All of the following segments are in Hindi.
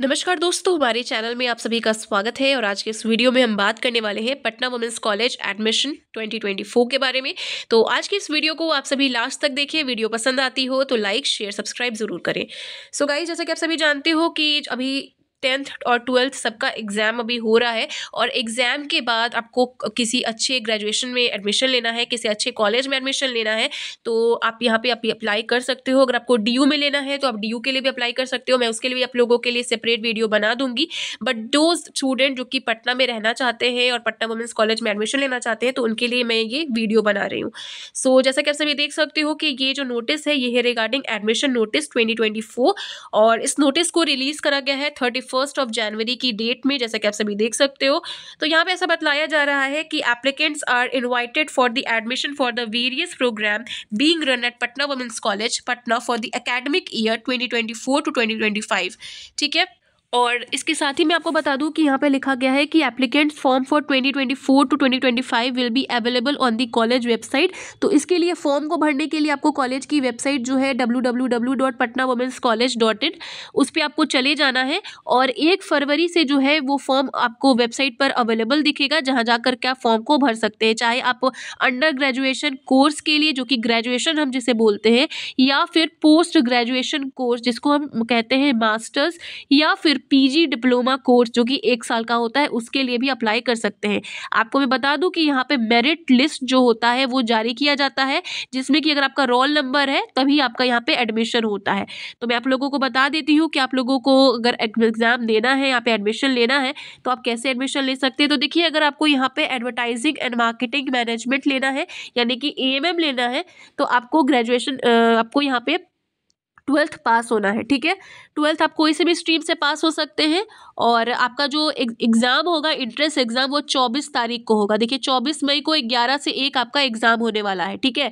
नमस्कार दोस्तों हमारे चैनल में आप सभी का स्वागत है और आज के इस वीडियो में हम बात करने वाले हैं पटना वुमेंस कॉलेज एडमिशन 2024 के बारे में तो आज के इस वीडियो को आप सभी लास्ट तक देखें वीडियो पसंद आती हो तो लाइक शेयर सब्सक्राइब जरूर करें सो so गाइस जैसा कि आप सभी जानते हो कि अभी टेंथ और ट्वेल्थ सबका एग्ज़ाम अभी हो रहा है और एग्ज़ाम के बाद आपको किसी अच्छे ग्रेजुएशन में एडमिशन लेना है किसी अच्छे कॉलेज में एडमिशन लेना है तो आप यहाँ पे आप अप्लाई कर सकते हो अगर आपको डी में लेना है तो आप डी के लिए भी अप्लाई कर सकते हो मैं उसके लिए आप लोगों के लिए सेपरेट वीडियो बना दूंगी बट दो स्टूडेंट जो कि पटना में रहना चाहते हैं और पटना वुमेंस कॉलेज में एडमिशन लेना चाहते हैं तो उनके लिए मैं ये वीडियो बना रही हूँ सो so, जैसा कि आप सभी देख सकते हो कि ये जो नोटिस है ये है रिगार्डिंग एडमिशन नोटिस ट्वेंटी और इस नोटिस को रिलीज़ करा गया है थर्टी फर्स्ट ऑफ जनवरी की डेट में जैसा कि आप सभी देख सकते हो तो यहाँ पे ऐसा बतलाया जा रहा है कि applicants are invited for the admission for the various program being run at Patna women's college Patna for the academic year twenty two twenty ठीक है और इसके साथ ही मैं आपको बता दूं कि यहाँ पे लिखा गया है कि applicants form for 2024 two twenty will be available on the college website तो इसके लिए फॉर्म को भरने के लिए आपको कॉलेज की वेबसाइट जो है इन उस पर आपको चले जाना है और एक फरवरी से जो है वो फॉर्म आपको वेबसाइट पर अवेलेबल दिखेगा जहाँ जाकर के आप फॉर्म को भर सकते हैं चाहे आप अंडर ग्रेजुएशन कोर्स के लिए जो कि ग्रेजुएशन हम जिसे बोलते हैं या फिर पोस्ट ग्रेजुएशन कोर्स जिसको हम कहते हैं मास्टर्स या फिर फिर पीजी डिप्लोमा कोर्स जो कि एक साल का होता है उसके लिए भी अप्लाई कर सकते हैं आपको मैं बता दूं कि यहाँ पे मेरिट लिस्ट जो होता है वो जारी किया जाता है जिसमें कि अगर आपका रोल नंबर है तभी आपका यहाँ पे एडमिशन होता है तो मैं आप लोगों को बता देती हूँ कि आप लोगों को अगर एग्ज़ाम देना है यहाँ पे एडमिशन लेना है तो आप कैसे एडमिशन ले सकते हैं तो देखिए अगर आपको यहाँ पे एडवर्टाइजिंग एंड मार्केटिंग मैनेजमेंट लेना है यानी कि ए लेना है तो आपको ग्रेजुएशन आपको यहाँ पे ट्वेल्थ पास होना है ठीक है ट्वेल्थ आप कोई से भी स्ट्रीम से पास हो सकते हैं और आपका जो एग्ज़ाम होगा इंट्रेंस एग्ज़ाम वो चौबीस तारीख को होगा देखिए चौबीस मई को ग्यारह से एक आपका एग्ज़ाम होने वाला है ठीक है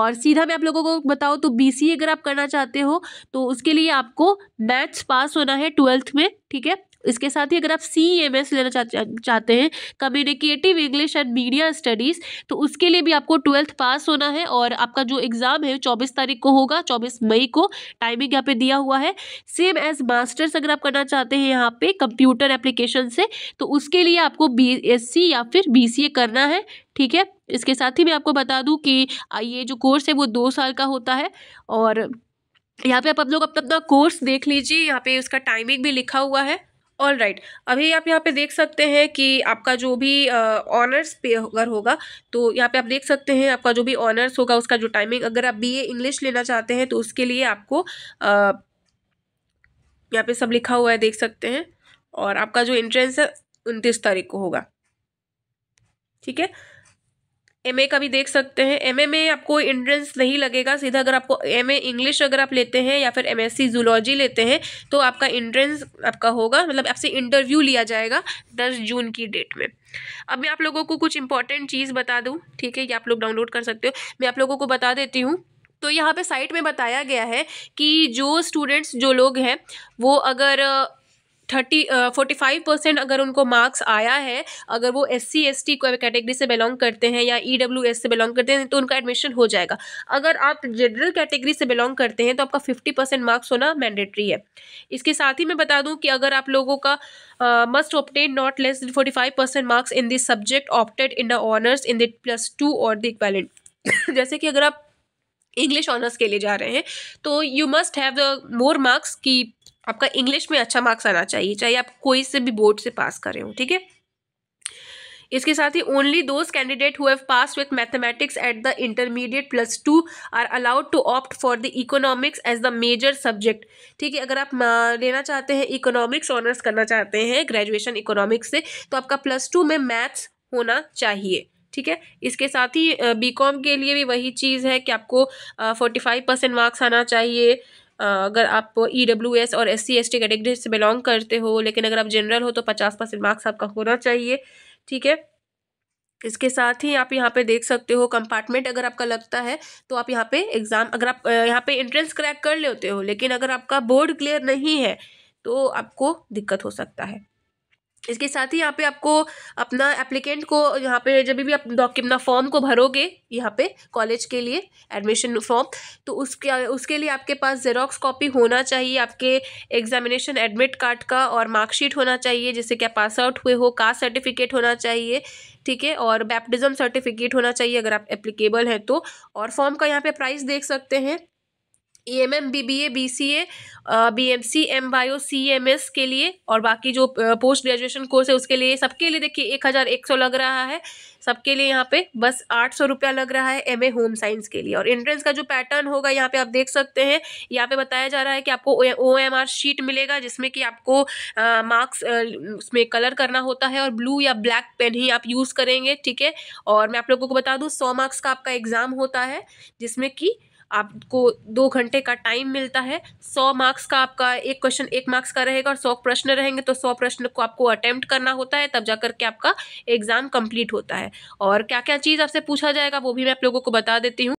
और सीधा मैं आप लोगों को बताऊँ तो बी अगर आप करना चाहते हो तो उसके लिए आपको मैथ्स पास होना है ट्वेल्थ में ठीक है इसके साथ ही अगर आप सी एम एस लेना चाहते हैं communicative English and media studies तो उसके लिए भी आपको ट्वेल्थ पास होना है और आपका जो एग्ज़ाम है चौबीस तारीख को होगा चौबीस मई को टाइमिंग यहाँ पे दिया हुआ है सेम एज मास्टर्स अगर आप करना चाहते हैं यहाँ पे कंप्यूटर एप्लीकेशन से तो उसके लिए आपको बी एस सी या फिर बी सी ए करना है ठीक है इसके साथ ही मैं आपको बता दूँ कि ये जो कोर्स है वो दो साल का होता है और यहाँ पे आप, आप लोग अपना अपना कोर्स देख लीजिए यहाँ पे उसका टाइमिंग भी लिखा हुआ है ऑल राइट right. अभी आप यहाँ पे देख सकते हैं कि आपका जो भी ऑनर्स पे अगर होगा तो यहाँ पे आप देख सकते हैं आपका जो भी ऑनर्स होगा उसका जो टाइमिंग अगर आप बीए इंग्लिश लेना चाहते हैं तो उसके लिए आपको यहाँ पे सब लिखा हुआ है देख सकते हैं और आपका जो इंट्रेंस है उनतीस तारीख को होगा ठीक है एमए का भी देख सकते हैं एमए में आपको इंट्रेंस नहीं लगेगा सीधा अगर आपको एमए इंग्लिश अगर आप लेते हैं या फिर एमएससी जूलॉजी लेते हैं तो आपका इंट्रेंस आपका होगा मतलब आपसे इंटरव्यू लिया जाएगा दस जून की डेट में अब मैं आप लोगों को कुछ इंपॉर्टेंट चीज़ बता दूँ ठीक है ये आप लोग डाउनलोड कर सकते हो मैं आप लोगों को बता देती हूँ तो यहाँ पे साइट में बताया गया है कि जो स्टूडेंट्स जो लोग हैं वो अगर थर्टी फोर्टी फाइव परसेंट अगर उनको मार्क्स आया है अगर वो S C S T category से बिलोंग करते हैं या ई डब्ल्यू एस से बिलोंग करते हैं तो उनका एडमिशन हो जाएगा अगर आप जनरल कैटेगरी से बिलोंग करते हैं तो आपका फिफ्टी परसेंट मार्क्स होना मैंडेटरी है इसके साथ ही मैं बता दूँ कि अगर आप लोगों का must obtain not less than forty five percent marks in this subject opted in the honours in the plus two और द इक्वेलेंट जैसे कि अगर आप इंग्लिश ऑनर्स के लिए जा रहे हैं तो you must have the more marks की आपका इंग्लिश में अच्छा मार्क्स आना चाहिए चाहे आप कोई से भी बोर्ड से पास करें हो ठीक है इसके साथ ही only those candidate who pass with mathematics at the intermediate plus two are allowed to opt for the economics as the major subject ठीक है अगर आप लेना चाहते हैं इकोनॉमिक्स ऑनर्स करना चाहते हैं ग्रेजुएशन इकोनॉमिक्स से तो आपका प्लस टू में मैथ्स होना चाहिए ठीक है इसके साथ ही बी कॉम के लिए भी वही चीज़ है कि आपको फोर्टी फाइव परसेंट मार्क्स आना चाहिए अगर आप ई डब्ल्यू एस और S C S T category से बिलोंग करते हो लेकिन अगर आप जनरल हो तो पचास परसेंट मार्क्स आपका होना चाहिए ठीक है इसके साथ ही आप यहाँ पे देख सकते हो कंपार्टमेंट अगर आपका लगता है तो आप यहाँ पे एग्ज़ाम अगर आप यहाँ पे एंट्रेंस क्रैक कर लेते हो लेकिन अगर आपका बोर्ड क्लियर नहीं है तो आपको दिक्कत हो सकता है इसके साथ ही यहाँ पे आपको अपना एप्लीकेंट को यहाँ पे जब भी आप अपना फॉर्म को भरोगे यहाँ पे कॉलेज के लिए एडमिशन फॉर्म तो उसके उसके लिए आपके पास जेरोक्स कॉपी होना चाहिए आपके एग्जामिनेशन एडमिट कार्ड का और मार्कशीट होना चाहिए जिससे कि आप पास आउट हुए हो कास्ट सर्टिफिकेट होना चाहिए ठीक है और बैप्टिज़म सर्टिफिकेट होना चाहिए अगर आप एप्लीकेबल हैं तो और फॉर्म का यहाँ पे प्राइस देख सकते हैं E M M B B A B C A B M C M O C M S के लिए और बाकी जो पोस्ट ग्रेजुएशन कोर्स है उसके लिए सबके लिए देखिए एक हज़ार एक सौ लग रहा है सबके लिए यहाँ पे बस आठ सौ रुपया लग रहा है एम ए होम साइंस के लिए और एंट्रेंस का जो पैटर्न होगा यहाँ पे आप देख सकते हैं यहाँ पे बताया जा रहा है कि आपको ओ एम आर शीट मिलेगा जिसमें कि आपको मार्क्स उसमें कलर करना होता है और ब्लू या ब्लैक पेन ही आप यूज़ करेंगे ठीक है और मैं आप लोगों को बता दूँ सौ मार्क्स का आपका एग्ज़ाम होता है जिसमें कि आपको दो घंटे का टाइम मिलता है सौ मार्क्स का आपका एक क्वेश्चन एक मार्क्स का रहेगा और सौ प्रश्न रहेंगे तो सौ प्रश्न को आपको अटैम्प्ट करना होता है तब जा के आपका एग्ज़ाम कंप्लीट होता है और क्या क्या चीज़ आपसे पूछा जाएगा वो भी मैं आप लोगों को बता देती हूँ